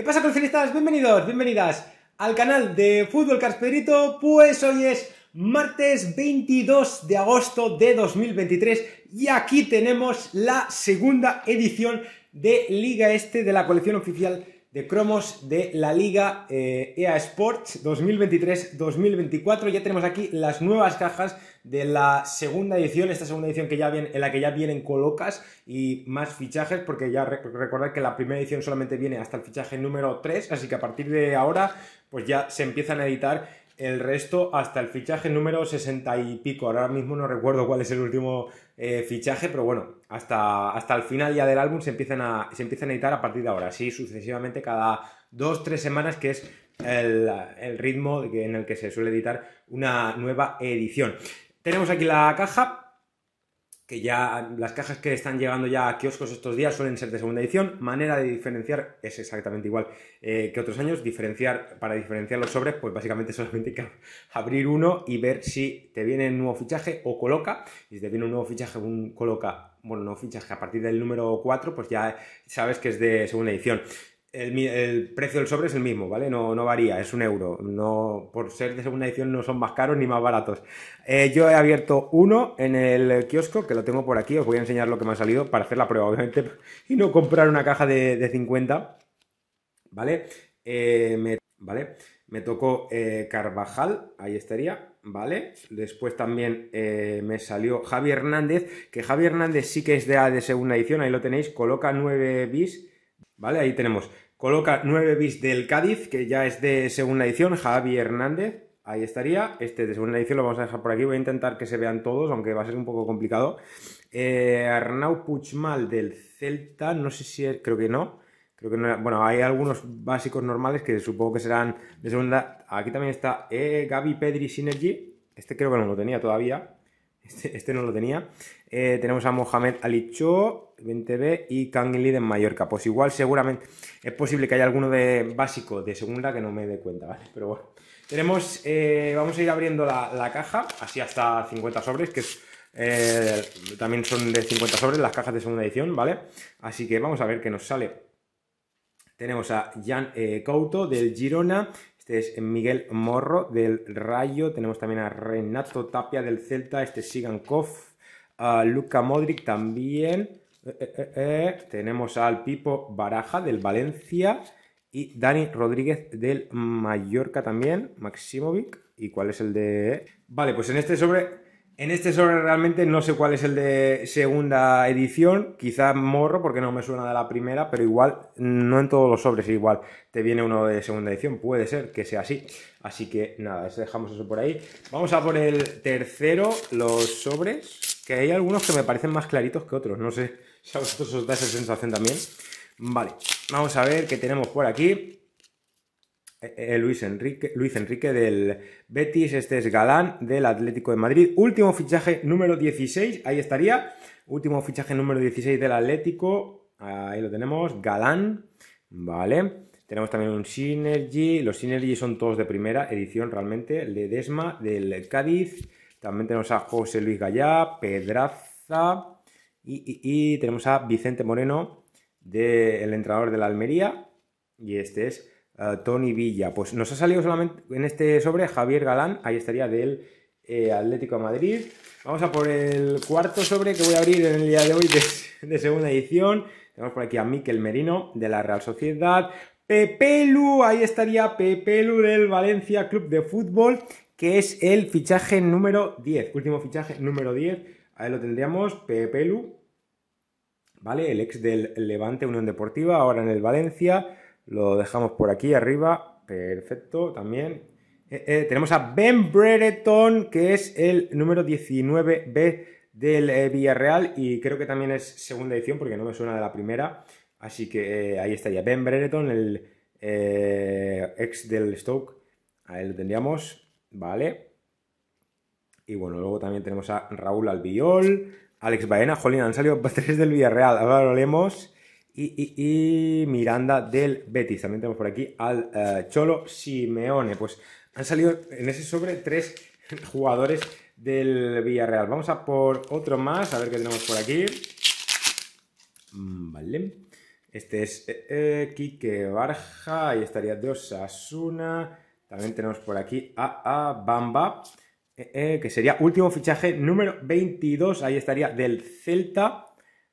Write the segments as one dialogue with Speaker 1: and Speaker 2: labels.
Speaker 1: ¿Qué pasa, coleccionistas? Bienvenidos, bienvenidas al canal de Fútbol Caspedrito. Pues hoy es martes 22 de agosto de 2023 y aquí tenemos la segunda edición de Liga Este de la colección oficial de cromos de la Liga EA eh, e Sports 2023-2024. Ya tenemos aquí las nuevas cajas de la segunda edición, esta segunda edición que ya viene, en la que ya vienen colocas y más fichajes, porque ya recordad que la primera edición solamente viene hasta el fichaje número 3, así que a partir de ahora pues ya se empiezan a editar el resto hasta el fichaje número 60 y pico. Ahora mismo no recuerdo cuál es el último eh, fichaje, pero bueno, hasta, hasta el final ya del álbum se empiezan, a, se empiezan a editar a partir de ahora, así sucesivamente cada 2-3 semanas, que es el, el ritmo en el que se suele editar una nueva edición. Tenemos aquí la caja, que ya las cajas que están llegando ya a kioscos estos días suelen ser de segunda edición. Manera de diferenciar es exactamente igual eh, que otros años. Diferenciar, para diferenciar los sobres, pues básicamente solamente hay que abrir uno y ver si te viene un nuevo fichaje o coloca. Y si te viene un nuevo fichaje, un coloca bueno, no fichaje, a partir del número 4, pues ya sabes que es de segunda edición el, precio del sobre es el mismo, ¿vale? No, no varía, es un euro. No, por ser de segunda edición no son más caros ni más baratos. Eh, yo he abierto uno en el kiosco, que lo tengo por aquí, os voy a enseñar lo que me ha salido para hacer la prueba, obviamente, y no comprar una caja de, 50, ¿vale? Eh, me, ¿vale? Me tocó eh, Carvajal, ahí estaría, ¿vale? Después también me salió Javi Hernández, que Javi Hernández sí que es de, de segunda edición, ahí lo tenéis, coloca 9 bis ¿Vale? Ahí tenemos. Coloca 9 bis del Cádiz, que ya es de segunda edición, Javi Hernández. Ahí estaría. Este de segunda edición lo vamos a dejar por aquí. Voy a intentar que se vean todos, aunque va a ser un poco complicado. Eh, Arnau Puchmal del Celta, no sé si es, creo que no. Creo que no bueno, hay algunos básicos normales que supongo que serán de segunda. Aquí también está eh, Gaby Pedri Synergy. Este creo que no lo tenía todavía. Este, este, no lo tenía. Eh, tenemos a Mohamed Alicho 20B, y Lee de Mallorca. Pues igual, seguramente, es posible que haya alguno de básico de segunda que no me dé cuenta, ¿vale? Pero bueno. Tenemos, eh, vamos a ir abriendo la, caja, así hasta 50 sobres, que eh, también son de 50 sobres las cajas de segunda edición, ¿vale? Así que vamos a ver qué nos sale. Tenemos a Jan Couto del Girona, este es Miguel Morro del Rayo. Tenemos también a Renato Tapia del Celta. Este es Sigankov. A Luka Modric también. Eh, eh, eh, Tenemos al Pipo Baraja del Valencia. Y Dani Rodríguez del Mallorca también. Maximovic. ¿Y cuál es el de...? Vale, pues en este sobre en este sobre realmente no sé cuál es el de segunda edición, quizá morro porque no me suena de la primera, pero igual, no en todos los sobres igual te viene uno de segunda edición, puede ser que sea así. Así que nada, dejamos eso por ahí. Vamos a por el tercero, los sobres, que hay algunos que me parecen más claritos que otros, no sé si a vosotros os da esa sensación también. Vale, vamos a ver qué tenemos por aquí. Eh, eh, Luis Enrique, Luis Enrique del Betis, este es Galán del Atlético de Madrid, último fichaje número 16, ahí estaría, último fichaje número 16 del Atlético, ahí lo tenemos, Galán, vale, tenemos también un Synergy, los Synergy son todos de primera edición realmente, Ledesma del Cádiz, también tenemos a José Luis Gallá, Pedraza y, tenemos a Vicente Moreno, del entrenador de la Almería, y este es eh, Tony Villa. Pues nos ha salido solamente en este sobre Javier Galán, ahí estaría del eh, Atlético de Madrid. Vamos a por el cuarto sobre que voy a abrir en el día de hoy de, segunda edición. Tenemos por aquí a Miquel Merino de la Real Sociedad. Pepelu, ahí estaría Pepelu del Valencia Club de Fútbol, que es el fichaje número 10, último fichaje número 10. Ahí lo tendríamos, Pepelu, ¿vale? El ex del Levante Unión Deportiva, ahora en el Valencia. Lo dejamos por aquí arriba. Perfecto, también. Eh, eh, tenemos a Ben Brereton, que es el número 19B del eh, Villarreal y creo que también es segunda edición porque no me suena de la primera. Así que ahí estaría Ben Brereton, el ex del Stoke. Ahí lo tendríamos, ¿vale? Y bueno, luego también tenemos a Raúl Albiol, Alex Baena, Jolín, han salido tres del Villarreal. Ahora lo leemos. Y, Miranda del Betis. También tenemos por aquí al eh, Cholo Simeone. Pues han salido en ese sobre tres jugadores del Villarreal. Vamos a por otro más, a ver qué tenemos por aquí. Mm, vale. Este es eh, eh, Quique Barja, ahí estaría Dosasuna. También tenemos por aquí a, Bamba, eh, que sería último fichaje número 22, ahí estaría del Celta.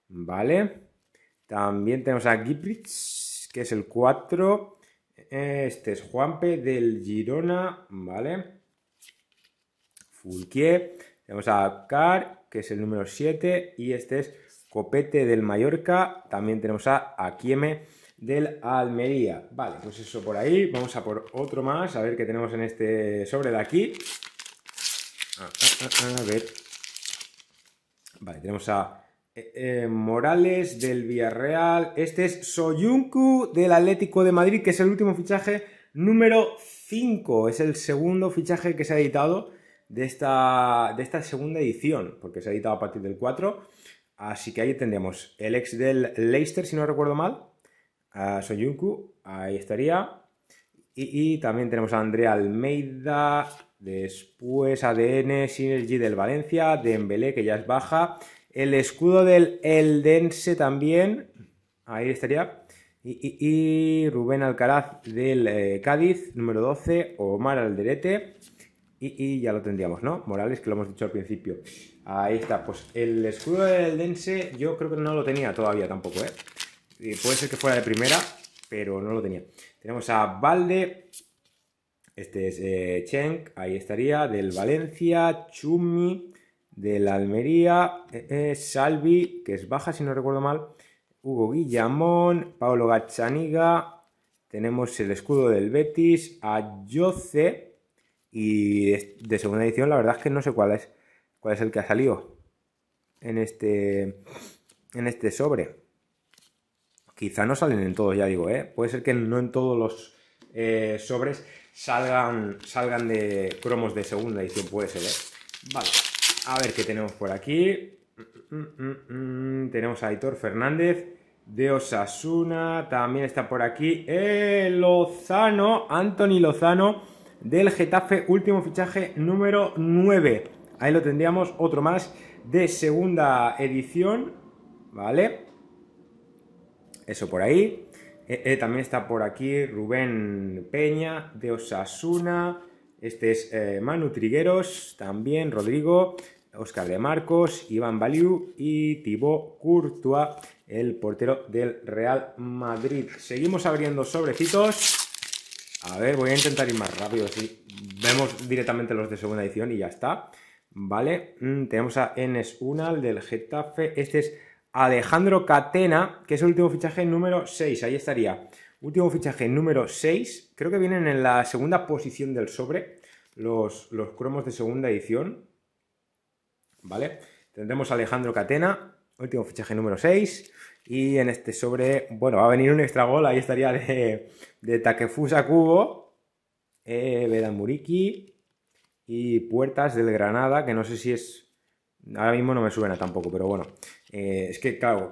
Speaker 1: Vale. También tenemos a Gibrich, que es el 4. Este es Juanpe del Girona, ¿vale? Fulquier. Tenemos a Car, que es el número 7. Y este es Copete del Mallorca. También tenemos a Akieme del Almería. Vale, pues eso por ahí. Vamos a por otro más, a ver qué tenemos en este sobre de aquí. Ah, ah, ah, a ver. Vale, tenemos a eh, eh, Morales del Villarreal. Este es Soyuncu del Atlético de Madrid, que es el último fichaje número 5. Es el segundo fichaje que se ha editado de esta, de esta segunda edición, porque se ha editado a partir del 4. Así que ahí tendríamos el ex del Leicester, si no recuerdo mal, a Soyuncu, ahí estaría. Y, también tenemos a Andrea Almeida, después ADN, Synergy del Valencia, de Dembélé, que ya es baja, el escudo del Eldense también. Ahí estaría. Y, Rubén Alcaraz del eh, Cádiz, número 12. Omar Alderete. Y, ya lo tendríamos, ¿no? Morales, que lo hemos dicho al principio. Ahí está, pues el escudo del Eldense yo creo que no lo tenía todavía tampoco, ¿eh? Y puede ser que fuera de primera, pero no lo tenía. Tenemos a Valde, este es eh, Cheng, ahí estaría, del Valencia, Chumi, de la Almería, eh, eh, Salvi, que es baja si no recuerdo mal, Hugo Guillamón, Paolo Gachaniga, tenemos el escudo del Betis, Ayoce y de segunda edición la verdad es que no sé cuál es, cuál es el que ha salido en este, en este sobre. Quizá no salen en todos, ya digo, ¿eh? puede ser que no en todos los eh, sobres salgan, salgan de cromos de segunda edición, puede ser. Vale, a ver qué tenemos por aquí. Mm, mm, mm, tenemos a Aitor Fernández de Osasuna. También está por aquí Lozano, Anthony Lozano del Getafe, último fichaje número 9. Ahí lo tendríamos, otro más de segunda edición. ¿Vale? Eso por ahí. Eh, eh, también está por aquí Rubén Peña de Osasuna. Este es eh, Manu Trigueros, también Rodrigo. Oscar de Marcos, Iván Baliu y Thibaut Courtois, el portero del Real Madrid. Seguimos abriendo sobrecitos. A ver, voy a intentar ir más rápido, vemos directamente los de segunda edición y ya está. Vale, mm, tenemos a Enes Unal del Getafe. Este es Alejandro Catena, que es el último fichaje número 6. Ahí estaría. Último fichaje número 6. Creo que vienen en la segunda posición del sobre los, los cromos de segunda edición. ¿vale? Tendremos Alejandro Catena, último fichaje número 6. Y en este sobre, bueno, va a venir un extra gol, ahí estaría de, de Takefusa Cubo, eh, Bedamuriki y Puertas del Granada, que no sé si es... Ahora mismo no me suena tampoco, pero bueno. Eh, es que, claro,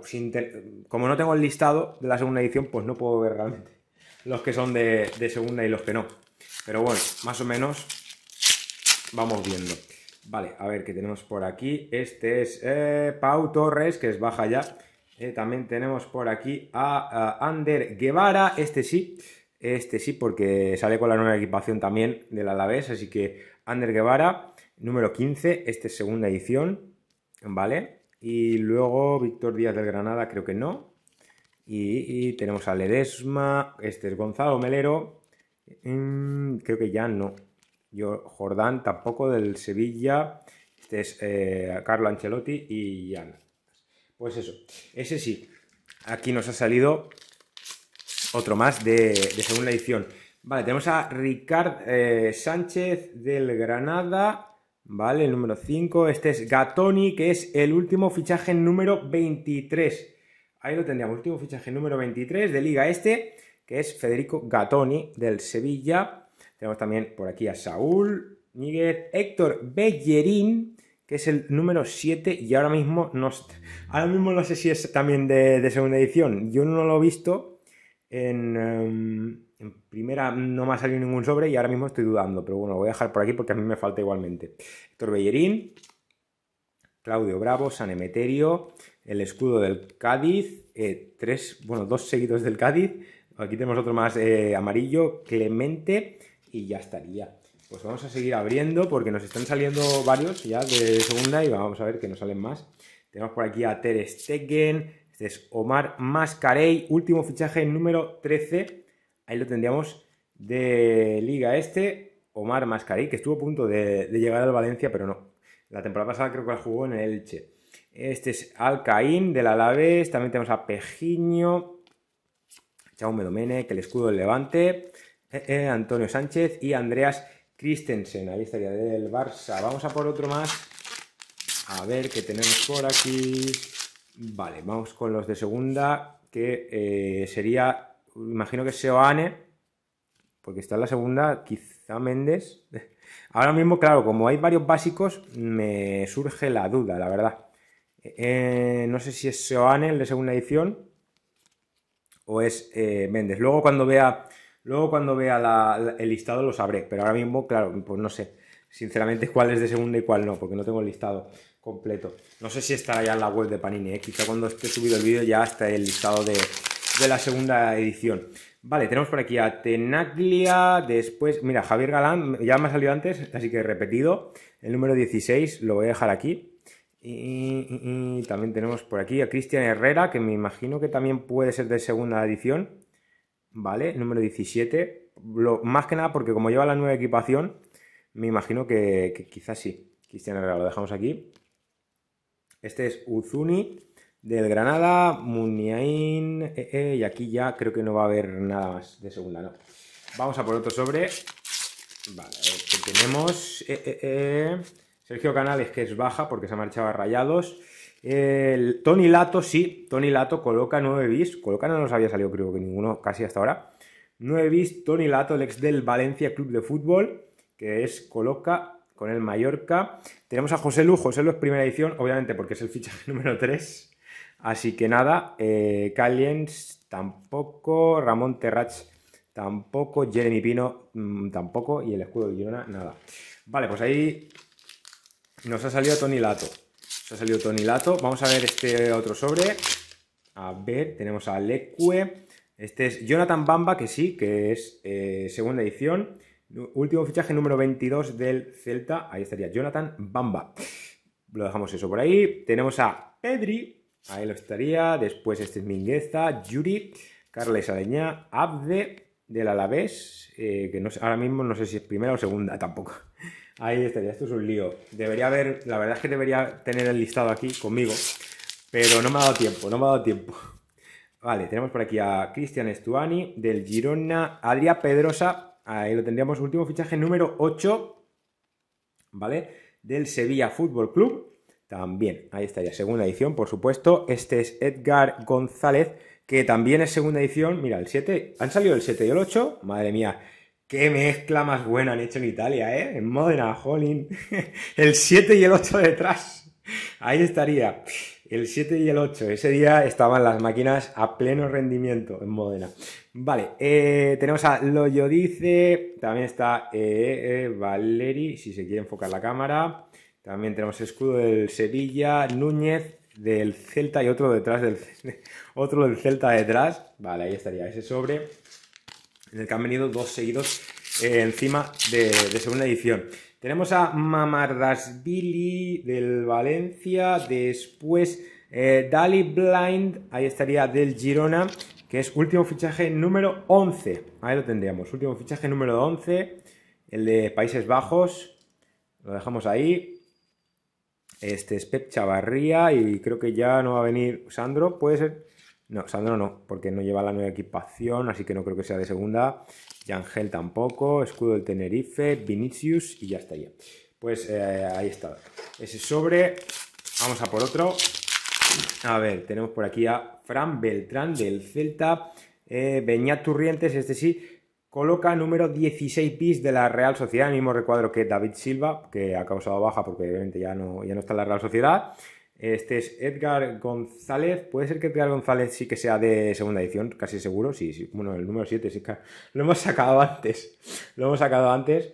Speaker 1: como no tengo el listado de la segunda edición, pues no puedo ver realmente los que son de, de segunda y los que no. Pero bueno, más o menos vamos viendo. Vale, a ver, ¿qué tenemos por aquí? Este es eh, Pau Torres, que es baja ya. Eh, también tenemos por aquí a, Ander Guevara, este sí, este sí, porque sale con la nueva equipación también del Alavés, así que Ander Guevara, número 15, este es segunda edición, ¿vale? Y luego Víctor Díaz del Granada, creo que no. Y, tenemos a Ledesma, este es Gonzalo Melero, mm, creo que ya no, Jordán tampoco del Sevilla. Este es eh, Carlo Ancelotti y Jan. Pues eso, ese sí. Aquí nos ha salido otro más de, segunda edición. Vale, tenemos a Ricard eh, Sánchez del Granada. Vale, el número 5. Este es Gatoni, que es el último fichaje número 23. Ahí lo tendríamos, último fichaje número 23 de Liga Este, que es Federico Gatoni del Sevilla. Tenemos también por aquí a Saúl Miguel Héctor Bellerín, que es el número 7 y ahora mismo no, ahora mismo no sé si es también de, segunda edición. Yo no lo he visto em, en, primera, no me ha salido ningún sobre y ahora mismo estoy dudando, pero bueno, lo voy a dejar por aquí porque a mí me falta igualmente. Héctor Bellerín, Claudio Bravo, San Emeterio, el escudo del Cádiz, eh, tres, bueno, dos seguidos del Cádiz. Aquí tenemos otro más eh, amarillo, Clemente, y ya estaría. Pues vamos a seguir abriendo porque nos están saliendo varios ya de segunda y vamos a ver que nos salen más. Tenemos por aquí a Ter Stegen, este es Omar Mascarey, último fichaje número 13. Ahí lo tendríamos de Liga Este, Omar Mascarey, que estuvo a punto de, llegar al Valencia, pero no. La temporada pasada creo que la jugó en el Elche. Este es Alcaín del Alavés, también tenemos a Pejiño, chao Medomene, que el escudo del Levante. Eh, eh, Antonio Sánchez y Andreas Christensen. Ahí estaría del Barça. Vamos a por otro más. A ver qué tenemos por aquí. Vale, vamos con los de segunda, que eh, sería, imagino que Seoane, porque está en la segunda, quizá Méndez. Ahora mismo, claro, como hay varios básicos, me surge la duda, la verdad. no sé si es Seoane, el de segunda edición, o es Méndez. Luego cuando vea Luego cuando vea el listado lo sabré, pero ahora mismo, claro, pues no sé sinceramente cuál es de segunda y cuál no, porque no tengo el listado completo. No sé si estará ya en la web de Panini, ¿eh? quizá cuando esté subido el vídeo ya está el listado de, la segunda edición. Vale, tenemos por aquí a Tenaglia, después, mira, Javier Galán, ya me ha salido antes, así que repetido, el número 16 lo voy a dejar aquí. y también tenemos por aquí a Cristian Herrera, que me imagino que también puede ser de segunda edición. ¿vale? número 17. más que nada porque como lleva la nueva equipación, me imagino que, quizás sí. Cristian lo dejamos aquí. Este es Uzuni del Granada, Muniain, eh, eh, y aquí ya creo que no va a haber nada más de segunda, ¿no? Vamos a por otro sobre. Vale, a tenemos eh, Sergio Canales, que es baja porque se ha marchado a rayados. El Tony Lato, sí, Tony Lato coloca 9 bis. Coloca no nos había salido, creo que ninguno casi hasta ahora. 9 bis, Tony Lato, el ex del Valencia Club de Fútbol, que es coloca con el Mallorca. Tenemos a José Lu, José Lu es primera edición, obviamente porque es el fichaje número 3. Así que nada, eh, tampoco, Ramón Terrach tampoco, Jeremy Pino mm, tampoco y el escudo de Girona nada. Vale, pues ahí nos ha salido Tony Lato. Pues ha salido Lato, Vamos a ver este otro sobre. A ver, tenemos a Leque. Este es Jonathan Bamba, que sí, que es eh, segunda edición. Último fichaje número 22 del Celta. Ahí estaría Jonathan Bamba. Lo dejamos eso por ahí. Tenemos a Pedri. Ahí lo estaría. Después este es Mingueza, Yuri, Carles Aleñá, Abde del Alavés, eh, que no ahora mismo no sé si es primera o segunda tampoco. Ahí estaría, esto es un lío. Debería haber, la verdad es que debería tener el listado aquí conmigo, pero no me ha dado tiempo, no me ha dado tiempo. Vale, tenemos por aquí a Cristian Estuani del Girona, Adria Pedrosa, ahí lo tendríamos, último fichaje número 8, ¿vale? Del Sevilla Fútbol Club, también, ahí estaría, segunda edición, por supuesto. Este es Edgar González, que también es segunda edición, mira, el 7, han salido el 7 y el 8, madre mía, Qué mezcla más buena han hecho en Italia, ¿eh? En Modena, jolín. El 7 y el 8 detrás. Ahí estaría. El 7 y el 8. Ese día estaban las máquinas a pleno rendimiento en Modena. Vale, eh, tenemos a Loyodice. Dice. También está eh, eh, Valeri, si se quiere enfocar la cámara. También tenemos escudo del Sevilla, Núñez del Celta y otro detrás del otro del Celta detrás. Vale, ahí estaría ese sobre en el que han venido dos seguidos eh, encima de, segunda edición. Tenemos a Mamardasvili del Valencia, después eh, Dali Blind, ahí estaría del Girona, que es último fichaje número 11. Ahí lo tendríamos, último fichaje número 11, el de Países Bajos, lo dejamos ahí. Este es Pep Chavarría y creo que ya no va a venir Sandro, puede ser. No, Sandro no, porque no lleva la nueva equipación, así que no creo que sea de segunda. Yangel tampoco, escudo del Tenerife, Vinicius y ya estaría. Pues eh, ahí está. Ese sobre. Vamos a por otro. A ver, tenemos por aquí a Fran Beltrán del Celta. Eh, Beñat Turrientes, este sí, coloca número 16 pis de la Real Sociedad, el mismo recuadro que David Silva, que ha causado baja porque obviamente ya no, ya no está en la Real Sociedad. Este es Edgar González. Puede ser que Edgar González sí que sea de segunda edición, casi seguro. Sí, Bueno, el número 7 sí que lo hemos sacado antes. Lo hemos sacado antes.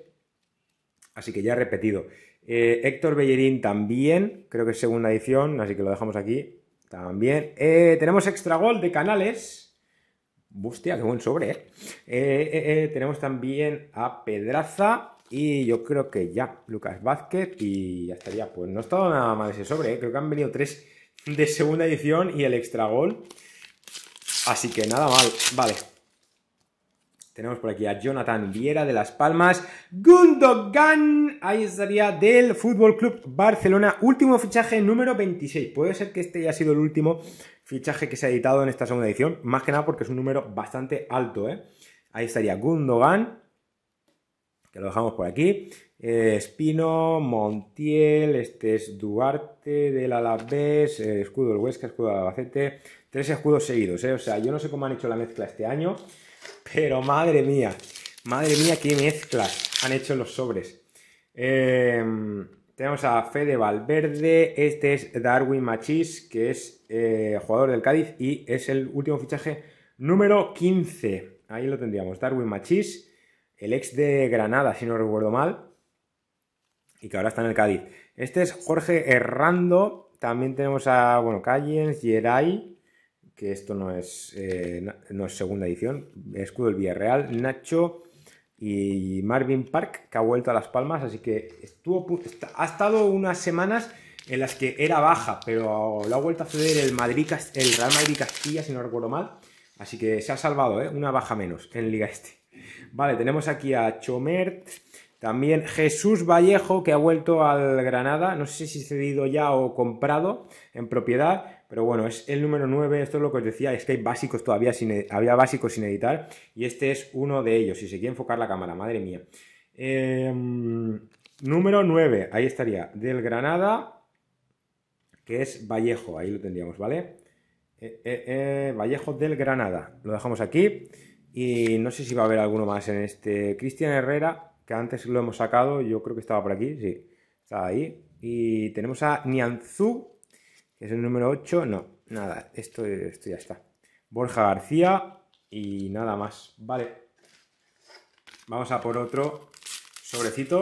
Speaker 1: Así que ya he repetido. Eh, Héctor Bellerín también, creo que es segunda edición, así que lo dejamos aquí. También. Eh, tenemos extra gol de canales. ¡bustia, qué buen sobre, eh. tenemos también a Pedraza. Y yo creo que ya, Lucas Vázquez y ya estaría. Pues no ha estado nada mal ese sobre, ¿eh? creo que han venido tres de segunda edición y el extra gol. Así que nada mal, vale. Tenemos por aquí a Jonathan Viera de Las Palmas, Gundogan, ahí estaría del Fútbol Club Barcelona, último fichaje número 26. Puede ser que este haya sido el último fichaje que se ha editado en esta segunda edición, más que nada porque es un número bastante alto, ¿eh? Ahí estaría Gundogan, que lo dejamos por aquí. Eh, Espino, Montiel, este es Duarte del Alavés, eh, escudo del Huesca, escudo del Albacete, tres escudos seguidos, eh. o sea, yo no sé cómo han hecho la mezcla este año, pero madre mía, madre mía, qué mezclas han hecho los sobres. tenemos a Fede Valverde, este es Darwin Machis que es jugador del Cádiz y es el último fichaje número 15, ahí lo tendríamos, Darwin Machís el ex de Granada, si no recuerdo mal, y que ahora está en el Cádiz. Este es Jorge Herrando, también tenemos a, bueno, Callens, Geray, que esto no es, eh, no segunda edición, escudo del Villarreal, Nacho y Marvin Park, que ha vuelto a Las Palmas, así que estuvo, ha estado unas semanas en las que era baja, pero lo ha vuelto a ceder el, el Real Madrid Castilla, si no recuerdo mal, así que se ha salvado, ¿eh? una baja menos en Liga Este. Vale, tenemos aquí a Chomert, también Jesús Vallejo, que ha vuelto al Granada, no sé si cedido ya o comprado en propiedad, pero bueno, es el número 9, esto es lo que os decía, es que hay básicos todavía, había básicos sin editar, y este es uno de ellos, si se quiere enfocar la cámara, madre mía. Em, número 9, ahí estaría, del Granada, que es Vallejo, ahí lo tendríamos, ¿vale? Eh, eh, eh, Vallejo del Granada, lo dejamos aquí. Y no sé si va a haber alguno más en este. Cristian Herrera, que antes lo hemos sacado, yo creo que estaba por aquí, sí, estaba ahí. Y tenemos a Nianzú, que es el número 8. No, nada, esto, esto ya está. Borja García y nada más. Vale. Vamos a por otro sobrecito.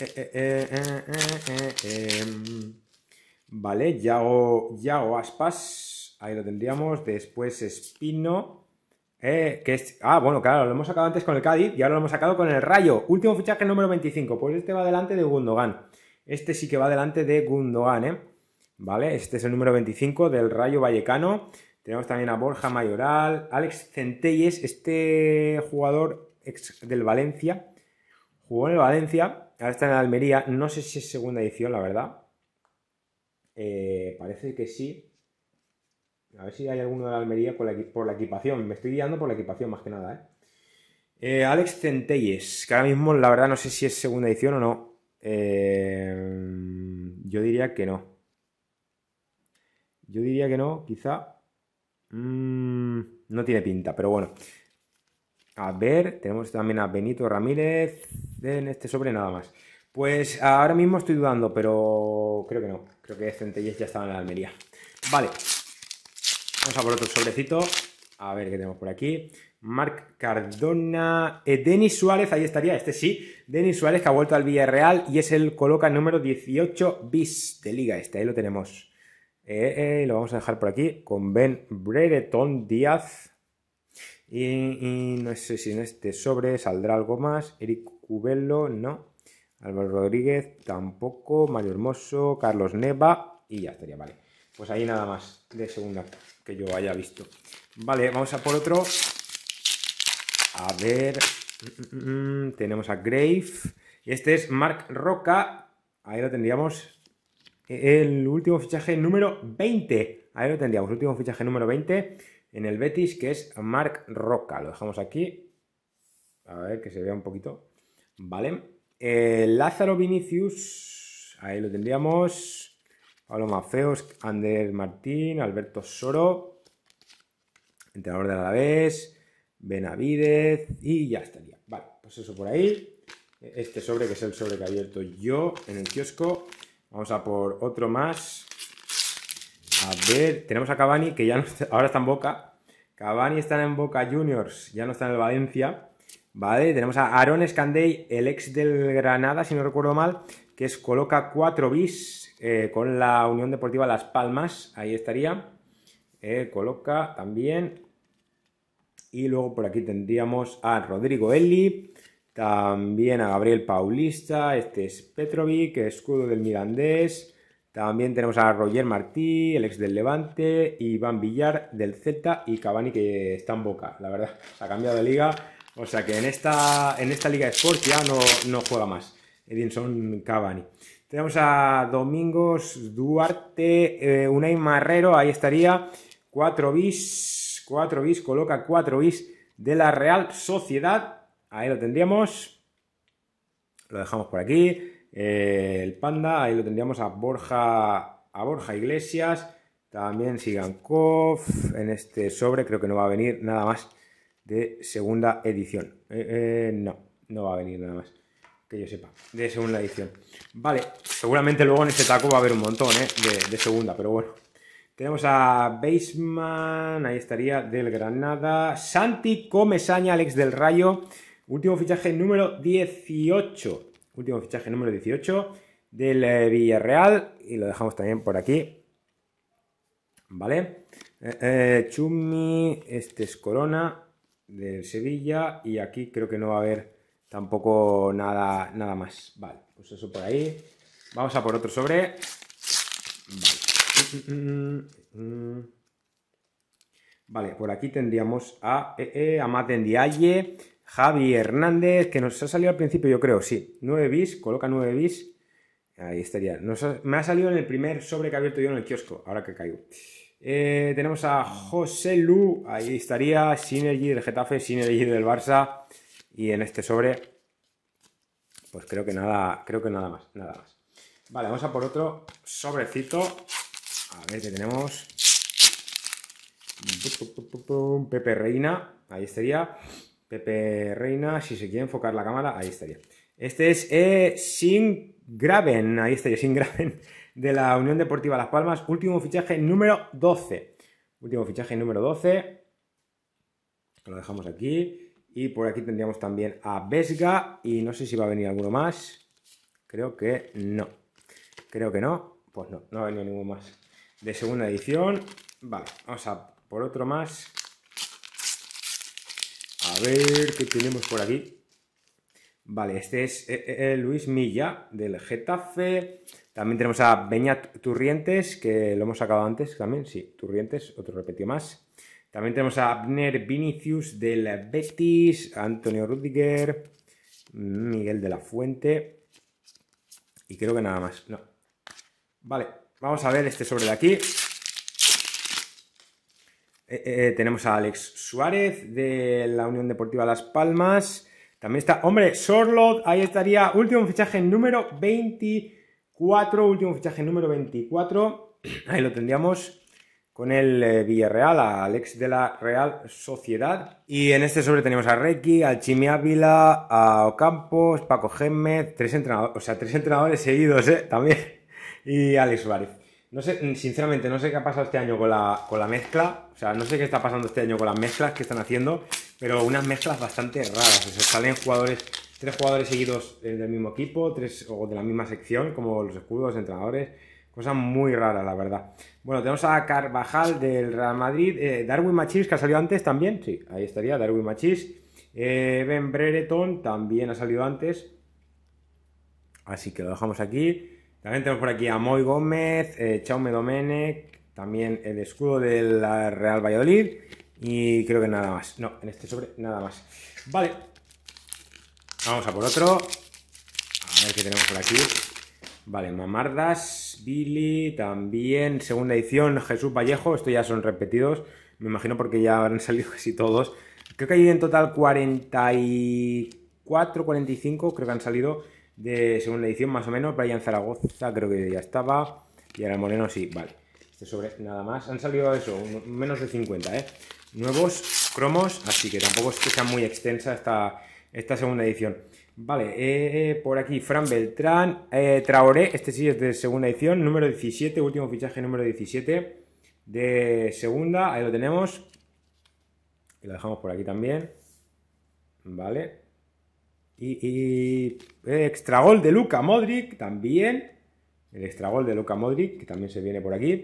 Speaker 1: Eh, eh, eh, em. vale, Yago, Yago Aspas. Ahí lo tendríamos. Después Espino. Eh, que ah, bueno, claro, lo hemos sacado antes con el Cádiz y ahora lo hemos sacado con el Rayo. Último fichaje número 25. Pues este va delante de Gundogan. Este sí que va delante de Gundogan, ¿eh? ¿Vale? Este es el número 25 del Rayo Vallecano. Tenemos también a Borja Mayoral, Alex Centelles, este jugador del Valencia. Jugó en el Valencia, ahora está en Almería. No sé si es segunda edición, la verdad. Eh, parece que sí. A ver si hay alguno de la Almería por la, equipación. Me estoy guiando por la equipación más que nada, ¿eh? ¿eh? Alex Centelles, que ahora mismo la verdad no sé si es segunda edición o no. Eh, yo diría que no. Yo diría que no, quizá. Mm, no tiene pinta, pero bueno. A ver, tenemos también a Benito Ramírez en este sobre nada más. Pues ahora mismo estoy dudando, pero creo que no. Creo que Centelles ya estaba en la Almería. Vale. Vamos a por otro sobrecito. A ver qué tenemos por aquí. Marc Cardona, eh, Denis Suárez, ahí estaría, este sí, Denis Suárez que ha vuelto al Villarreal y es el coloca número 18 bis de liga, este ahí lo tenemos. Eh, eh, lo vamos a dejar por aquí con Ben Brereton Díaz. Y, no sé si en este sobre saldrá algo más. Eric Cubelo, no. Álvaro Rodríguez, tampoco. Mario Hermoso, Carlos Neva y ya estaría, vale. Pues ahí nada más de segunda que yo haya visto. Vale, vamos a por otro. A ver. Mm, mm, mm, tenemos a Grave. Este es Mark Roca. Ahí lo tendríamos. El último fichaje número 20. Ahí lo tendríamos. Último fichaje número 20 en el Betis, que es Mark Roca. Lo dejamos aquí. A ver que se vea un poquito. Vale. Eh, Lázaro Vinicius. Ahí lo tendríamos. Pablo feos Ander Martín, Alberto Soro, entrenador de Alavés, Benavidez y ya estaría. Vale, pues eso por ahí. Este sobre, que es el sobre que he abierto yo en el kiosco. Vamos a por otro más. A ver, tenemos a Cavani, que ya no está, ahora está en Boca. Cavani está en Boca Juniors, ya no está en el Valencia. Vale, tenemos a Aaron Scandey, el ex del Granada, si no recuerdo mal, que es coloca 4 bis eh, con la Unión Deportiva Las Palmas, ahí estaría. Eh, coloca también. Y luego por aquí tendríamos a Rodrigo Eli, también a Gabriel Paulista, este es Petrovic, escudo del Mirandés. También tenemos a Roger Martí, el ex del Levante, Iván Villar del Z y Cavani que está en boca, la verdad. Se ha cambiado de liga, o sea que en esta, en esta liga Sport ya no, no juega más. Edinson Cavani. Tenemos a Domingos Duarte, eh, Unai Marrero, ahí estaría. 4 bis, 4 bis, coloca 4 bis de la Real Sociedad. Ahí lo tendríamos. Lo dejamos por aquí. Eh, el Panda, ahí lo tendríamos a Borja, a Borja Iglesias. También Sigankov. En este sobre creo que no va a venir nada más de segunda edición. Eh, eh, no, no va a venir nada más que yo sepa, de segunda edición. Vale, seguramente luego en este taco va a haber un montón, ¿eh? De, segunda, pero bueno. Tenemos a Baseman, ahí estaría, del Granada. Santi Comesaña, Alex del Rayo. Último fichaje número 18. Último fichaje número 18 del eh, Villarreal. Y lo dejamos también por aquí. ¿Vale? Eh, eh Chumi, este es Corona del Sevilla. Y aquí creo que no va a haber Tampoco nada, nada más. Vale, pues eso por ahí. Vamos a por otro sobre. Vale. por aquí tendríamos a eh, eh, Javi Hernández, que nos ha salido al principio, yo creo, sí. 9 bis, coloca 9 bis. Ahí estaría. me ha salido en el primer sobre que he abierto yo en el kiosco, ahora que caigo. Eh, tenemos a José Lu, ahí estaría, Synergy del Getafe, Synergy del Barça, y en este sobre, pues creo que nada, creo que nada más, nada más. Vale, vamos a por otro sobrecito. A ver qué tenemos. Pepe Reina, ahí estaría. Pepe Reina, si se quiere enfocar la cámara, ahí estaría. Este es eh, Sin Graven, ahí estaría, Sin Graven, de la Unión Deportiva Las Palmas. Último fichaje número 12. Último fichaje número 12. Lo dejamos aquí. Y por aquí tendríamos también a Vesga y no sé si va a venir alguno más. Creo que no. Creo que no. Pues no, no ha venido ninguno más. De segunda edición. Vale, vamos a por otro más. A ver qué tenemos por aquí. Vale, este es eh, eh, eh, Luis Milla del Getafe. También tenemos a Beñat Turrientes, que lo hemos sacado antes también. Sí, Turrientes, otro repetido más. También tenemos a Abner Vinicius del Betis, Antonio Rudiger, Miguel de la Fuente y creo que nada más. No. Vale, vamos a ver este sobre de aquí. Eh, eh, eh, tenemos a Alex Suárez de la Unión Deportiva Las Palmas. También está, hombre, Sorlot, ahí estaría. Último fichaje número 24. Último fichaje número 24. Ahí lo tendríamos con el eh, Villarreal, al ex de la Real Sociedad. Y en este sobre tenemos a Reiki, al Chimi Ávila, a Ocampos, Paco Gémez, tres entrenadores, o sea, tres entrenadores seguidos, eh, También. Y Alex Suárez. No sé, mm, sinceramente, no sé qué ha pasado este año con la, con la mezcla. O sea, no sé qué está pasando este año con las mezclas que están haciendo, pero unas mezclas bastante raras. O salen jugadores, tres jugadores seguidos eh, del mismo equipo, tres o de la misma sección, como los escudos, entrenadores. Cosa muy rara, la verdad. Bueno, tenemos a Carvajal del Real Madrid. Eh, Darwin Machis, que ha salido antes también. Sí, ahí estaría, Darwin Machis. Eh, ben Brereton también ha salido antes. Así que lo dejamos aquí. También tenemos por aquí a Moy Gómez, eh, Chaume Domenech, también el escudo del Real Valladolid. Y creo que nada más. No, en este sobre nada más. Vale. Vamos a por otro. A ver qué tenemos por aquí. Vale, Mamardas, Billy, también, segunda edición, Jesús Vallejo, esto ya son repetidos, me imagino porque ya han salido casi todos. Creo que hay en total 44, 45, creo que han salido de segunda edición más o menos. Brian Zaragoza creo que ya estaba, y ahora Moreno sí, vale. Este sobre nada más, han salido eso, menos de 50, ¿eh? Nuevos cromos, así que tampoco es que sea muy extensa esta, esta segunda edición. Vale, eh, por aquí, Fran Beltrán, eh, Traoré, este sí es de segunda edición, número 17, último fichaje número 17 de segunda, ahí lo tenemos. Y lo dejamos por aquí también. Vale. Y, eh, extra gol extragol de Luca Modric también. El extragol de Luca Modric, que también se viene por aquí.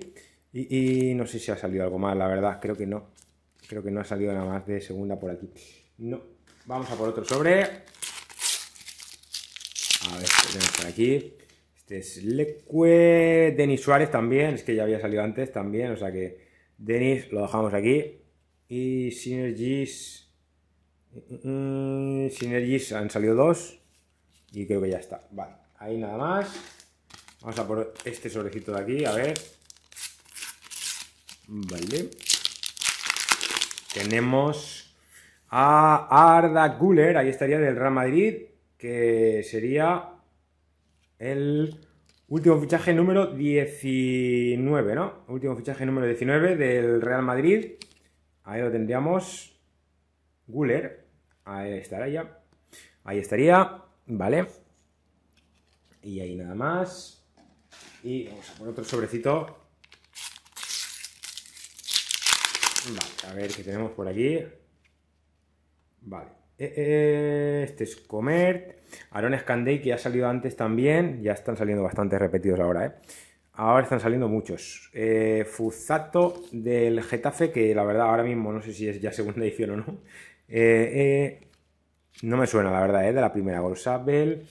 Speaker 1: Y, y no sé si ha salido algo más, la verdad, creo que no. Creo que no ha salido nada más de segunda por aquí. No. Vamos a por otro sobre. A ver, tenemos pues por aquí. Este es Leque. Denis Suárez también. Es que ya había salido antes también. O sea que Denis lo dejamos aquí. Y Synergies. Mm, han salido dos. Y creo que ya está. Vale, ahí nada más. Vamos a por este sobrecito de aquí, a ver. Vale. Tenemos a Arda Guller, ahí estaría del Real Madrid que sería el último fichaje número 19, ¿no? Último fichaje número 19 del Real Madrid. Ahí lo tendríamos. Guler Ahí estará ya. Ahí estaría. Vale. Y ahí nada más. Y vamos a poner otro sobrecito. Vale, a ver qué tenemos por aquí. Vale. Eh, eh, este es Comer. Aaron Scandey, que ha salido antes también. Ya están saliendo bastante repetidos ahora, ¿eh? Ahora están saliendo muchos. Eh, Fuzato del Getafe, que la verdad ahora mismo no sé si es ya segunda edición o no. no me suena, la verdad, ¿eh? De la primera. Golsabel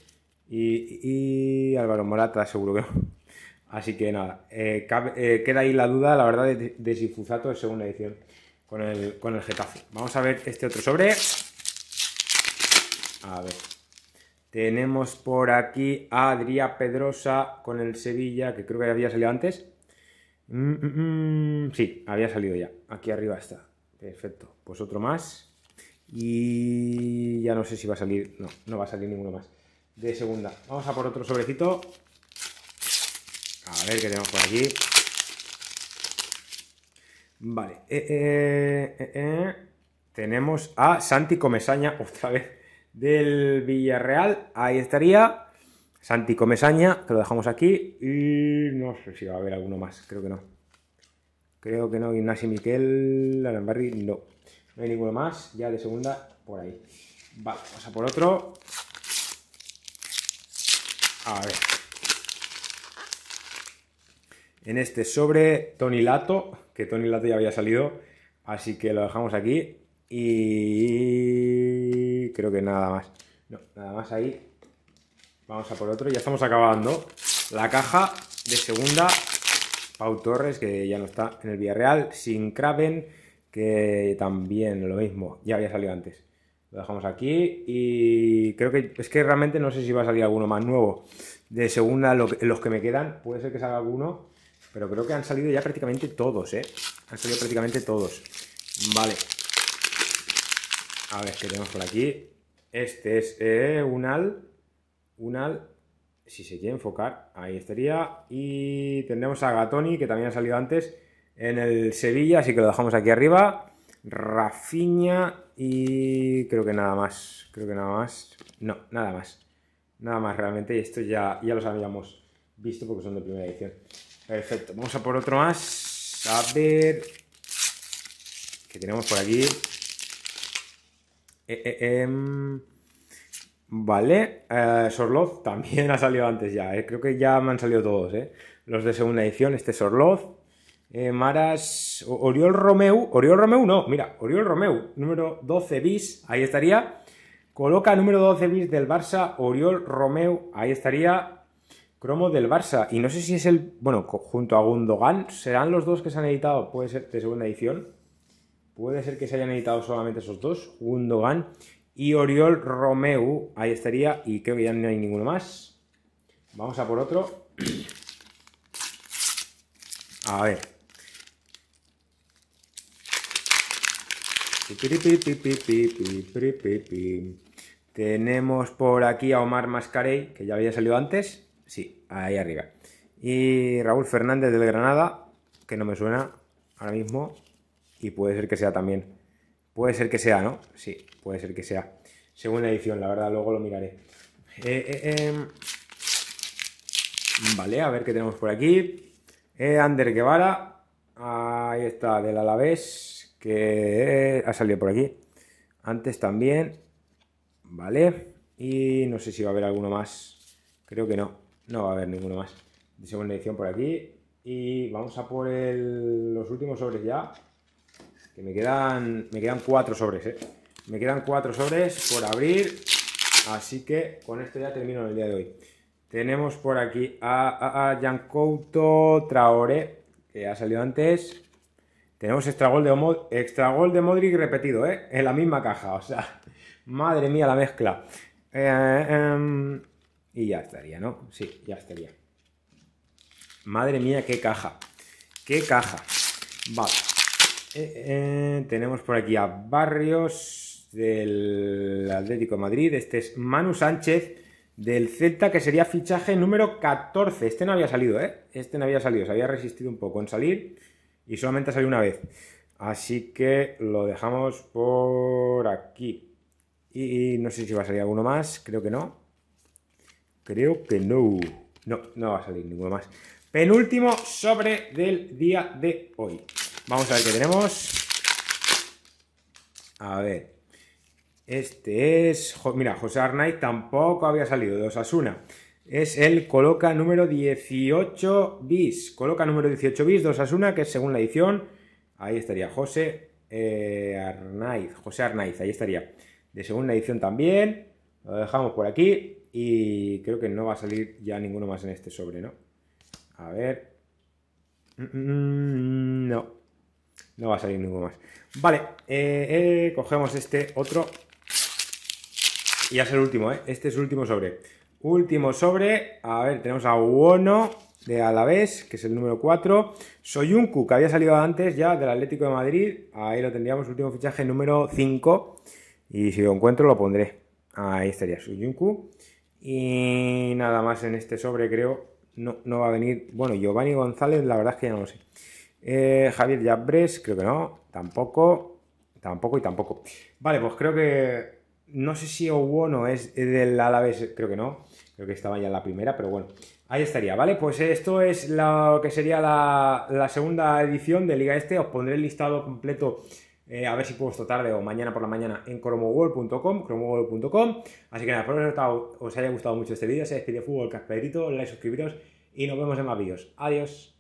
Speaker 1: y, y Álvaro Morata, seguro que Así que nada, queda ahí la duda, la verdad, de, si Fuzato es segunda edición con el, con el Getafe. Vamos a ver este otro sobre. A ver. Tenemos por aquí a Adrián Pedrosa con el Sevilla, que creo que había salido antes. Mm, mm, mm. sí, había salido ya. Aquí arriba está. Perfecto. Pues otro más. Y ya no sé si va a salir. No, no va a salir ninguno más. De segunda. Vamos a por otro sobrecito. A ver qué tenemos por aquí. Vale. Eh, eh, eh, tenemos a Santi Comesaña otra vez del Villarreal. Ahí estaría Santi Comesaña, que lo dejamos aquí. Y no sé si va a haber alguno más, creo que no. Creo que no, Ignacio Miquel, Alambarri, no. No hay ninguno más, ya de segunda, por ahí. Vale, vamos a por otro. A ver. En este sobre Tony Lato, que Tony Lato ya había salido, así que lo dejamos aquí. Y creo que nada más. No, nada más ahí. Vamos a por otro. Ya estamos acabando. La caja de segunda. Pau Torres, que ya no está en el Villarreal. Sin Kraven que también lo mismo. Ya había salido antes. Lo dejamos aquí. Y creo que es que realmente no sé si va a salir alguno más nuevo. De segunda, los que me quedan. Puede ser que salga alguno. Pero creo que han salido ya prácticamente todos, ¿eh? Han salido prácticamente todos. Vale, a ver qué tenemos por aquí. Este es eh, un al. Un al. Si se quiere enfocar, ahí estaría. Y tendremos a Gatoni, que también ha salido antes en el Sevilla, así que lo dejamos aquí arriba. Rafiña y creo que nada más. Creo que nada más. No, nada más. Nada más realmente. Y esto ya, ya los habíamos visto porque son de primera edición. Perfecto. Vamos a por otro más. A ver. ¿Qué tenemos por aquí? Eh, eh, em, vale, eh, Sorloz también ha salido antes ya, creo que ya me han salido todos, los de segunda edición, este Sorloz, Maras, Oriol Romeu, Oriol Romeu no, mira, Oriol Romeu, número 12 bis, ahí estaría, coloca número 12 bis del Barça, Oriol Romeu, ahí estaría, cromo del Barça, y no sé si es el, bueno, junto a Gundogan, serán los dos que se han editado, puede ser de segunda edición, Puede ser que se hayan editado solamente esos dos, Gundogan y Oriol Romeu. Ahí estaría, y creo que ya no hay ninguno más. Vamos a por otro. A ver. Tenemos por aquí a Omar Mascarey, que ya había salido antes. Sí, ahí arriba. Y Raúl Fernández del Granada, que no me suena ahora mismo. Y puede ser que sea también. Puede ser que sea, ¿no? Sí, puede ser que sea. la edición, la verdad, luego lo miraré. Eh, eh, em, vale, a ver qué tenemos por aquí. Eh, Ander Guevara. Ahí está, del Alavés, que ha salido por aquí. Antes también. Vale. Y no sé si va a haber alguno más. Creo que no. No va a haber ninguno más. De segunda edición por aquí. Y vamos a por los últimos sobres ya. Que me quedan, me quedan cuatro sobres, ¿eh? Me quedan cuatro sobres por abrir. Así que con esto ya termino el día de hoy. Tenemos por aquí a, a, a Traore, que ha salido antes. Tenemos extra gol, de extra gol de Modric repetido, ¿eh? En la misma caja, o sea, madre mía la mezcla. Eh, em, y ya estaría, ¿no? Sí, ya estaría. Madre mía, qué caja. Qué caja. Vale. Eh, eh, tenemos por aquí a Barrios del Atlético Madrid. Este es Manu Sánchez del Celta, que sería fichaje número 14. Este no había salido, ¿eh? Este no había salido, se había resistido un poco en salir y solamente salió una vez. Así que lo dejamos por aquí. Y, no sé si va a salir alguno más, creo que no. Creo que no. No, no va a salir ninguno más. Penúltimo sobre del día de hoy. Vamos a ver qué tenemos. A ver. Este es... Mira, José Arnaiz tampoco había salido de Osasuna. Es el coloca número 18 bis. Coloca número 18 bis de Osasuna, que es según la edición. Ahí estaría José eh, Arnaiz. José Arnaiz, ahí estaría. De segunda edición también. Lo dejamos por aquí. Y creo que no va a salir ya ninguno más en este sobre, ¿no? A ver. Mm, mm, mm, no. No va a salir ninguno más. Vale, eh, eh, cogemos este otro. Y ya es el último, ¿eh? Este es el último sobre. Último sobre. A ver, tenemos a Wono de Alavés, que es el número 4. Soyuncu, que había salido antes ya del Atlético de Madrid. Ahí lo tendríamos, último fichaje número 5. Y si lo encuentro, lo pondré. Ahí estaría Soyuncu. Y nada más en este sobre, creo. No, no va a venir. Bueno, Giovanni González, la verdad es que ya no lo sé. Eh, Javier Yabres, creo que no, tampoco, tampoco y tampoco. Vale, pues creo que no sé si Owono es del Alavés, creo que no, creo que estaba ya en la primera, pero bueno, ahí estaría, ¿vale? Pues esto es lo que sería la, segunda edición de Liga Este, os pondré el listado completo. Eh, a ver si puedo esta tarde o mañana por la mañana en Chromoworld.com, Así que nada, espero que os haya gustado mucho este vídeo. Se despide Fútbol Casperito, like, suscribiros y nos vemos en más vídeos. Adiós.